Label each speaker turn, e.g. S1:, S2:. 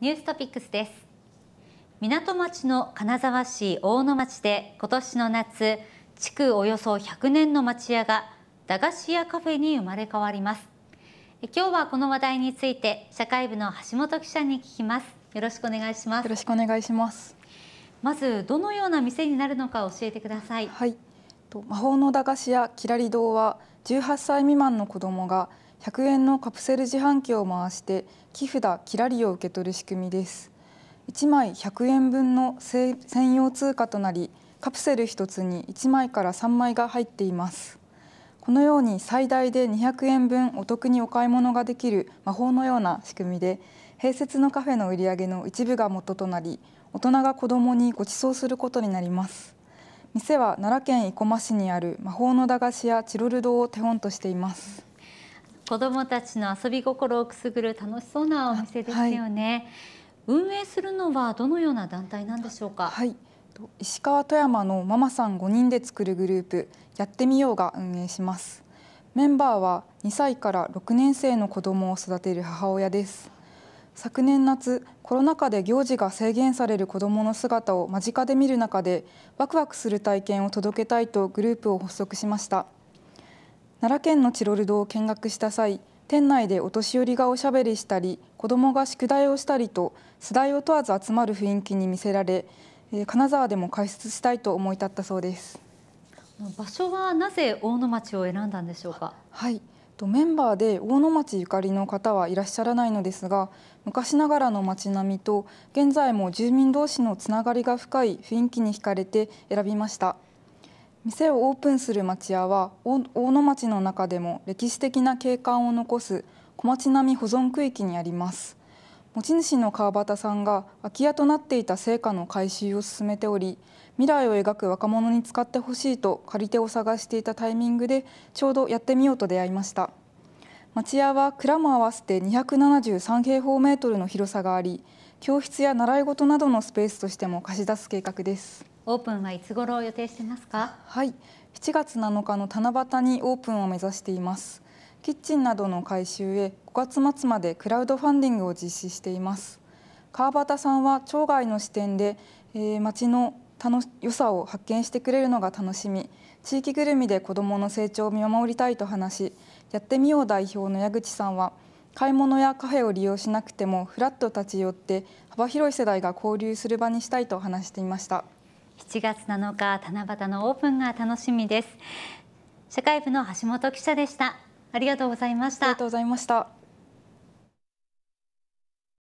S1: ニューストピックスです港町の金沢市大野町で今年の夏築およそ100年の町屋が駄菓子屋カフェに生まれ変わります今日はこの話題について社会部の橋本記者に聞きますよろしくお願いしますよろしくお願いしますまずどのような店になるのか教えてくださいはい
S2: 魔法の駄菓子屋きらり堂は18歳未満の子供が100円のカプセル自販機を回して木札キラリを受け取る仕組みです1枚100円分の専用通貨となりカプセル1つに1枚から3枚が入っていますこのように最大で200円分お得にお買い物ができる魔法のような仕組みで併設のカフェの売り上げの一部が元となり大人が子どもにご馳走することになります店は奈良県生駒市にある魔法の駄菓子屋チロル堂を手
S1: 本としています子どもたちの遊び心をくすぐる楽しそうなお店ですよね、はい、運営するのはどのような団体なんでしょうか、はい、
S2: 石川富山のママさん5人で作るグループやってみようが運営しますメンバーは2歳から6年生の子どもを育てる母親です昨年夏コロナ禍で行事が制限される子どもの姿を間近で見る中でワクワクする体験を届けたいとグループを発足しました奈良県のチロル堂を見学した際店内でお年寄りがおしゃべりしたり子どもが宿題をしたりと世代を問わず集まる雰囲気に見せられ金沢でも開設したいと思い立ったそうです
S1: 場所はなぜ大野町を選んだんでしょうか
S2: はいメンバーで大野町ゆかりの方はいらっしゃらないのですが昔ながらの町並みと現在も住民同士のつながりが深い雰囲気に惹かれて選びました。店をオープンする町屋は大野町の中でも歴史的な景観を残す小町並み保存区域にあります持ち主の川端さんが空き家となっていた成果の回収を進めており未来を描く若者に使ってほしいと借り手を探していたタイミングでちょうどやってみようと出会いました町屋は蔵も合わせて273平方メートルの広さがあり教室や習い事などのスペースとしても貸し出す計画ですオープンはいつ頃を予定してますかはい7月7日の七夕にオープンを目指していますキッチンなどの改修へ5月末までクラウドファンディングを実施しています川端さんは町外の視点で、えー、町の楽良さを発見してくれるのが楽しみ地域ぐるみで子どもの成長を見守りたいと話しやってみよう代表の矢口さんは買い物やカフェを利用しなくてもフラット立ち寄って幅広い世代が交流する場にしたいと話していました。
S1: 7月7日七夕のオープンが楽しみです社会部の橋本記者でしたありがとうございましたありがとうございました